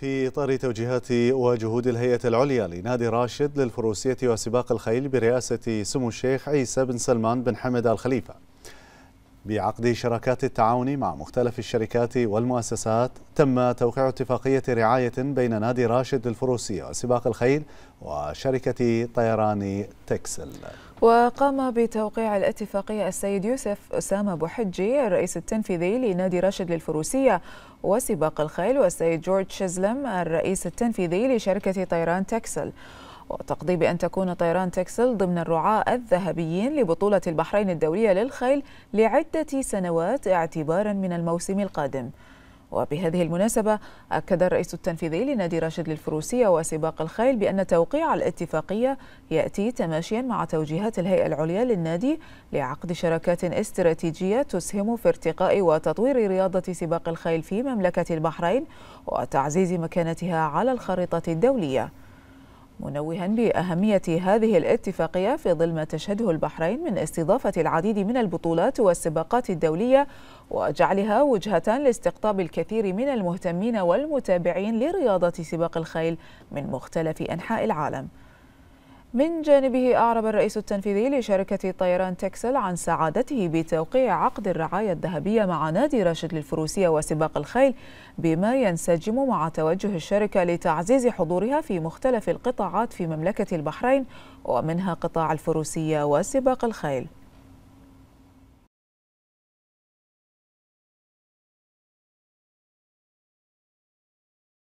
في إطار توجيهات وجهود الهيئة العليا لنادي راشد للفروسية وسباق الخيل برئاسة سمو الشيخ عيسى بن سلمان بن حمد الخليفة بعقد شراكات التعاون مع مختلف الشركات والمؤسسات تم توقيع اتفاقية رعاية بين نادي راشد الفروسي وسباق الخيل وشركة طيران تكسل وقام بتوقيع الاتفاقية السيد يوسف أسامة بوحجي الرئيس التنفيذي لنادي راشد للفروسية وسباق الخيل والسيد جورج شزلم الرئيس التنفيذي لشركة طيران تكسل وتقضي بأن تكون طيران تكسل ضمن الرعاة الذهبيين لبطولة البحرين الدولية للخيل لعدة سنوات اعتبارا من الموسم القادم وبهذه المناسبة أكد الرئيس التنفيذي لنادي راشد للفروسية وسباق الخيل بأن توقيع الاتفاقية يأتي تماشيا مع توجيهات الهيئة العليا للنادي لعقد شراكات استراتيجية تسهم في ارتقاء وتطوير رياضة سباق الخيل في مملكة البحرين وتعزيز مكانتها على الخريطة الدولية منوها بأهمية هذه الاتفاقية في ظل ما تشهده البحرين من استضافة العديد من البطولات والسباقات الدولية وجعلها وجهة لاستقطاب الكثير من المهتمين والمتابعين لرياضة سباق الخيل من مختلف أنحاء العالم من جانبه أعرب الرئيس التنفيذي لشركة طيران تكسل عن سعادته بتوقيع عقد الرعاية الذهبية مع نادي راشد للفروسية وسباق الخيل بما ينسجم مع توجه الشركة لتعزيز حضورها في مختلف القطاعات في مملكة البحرين ومنها قطاع الفروسية وسباق الخيل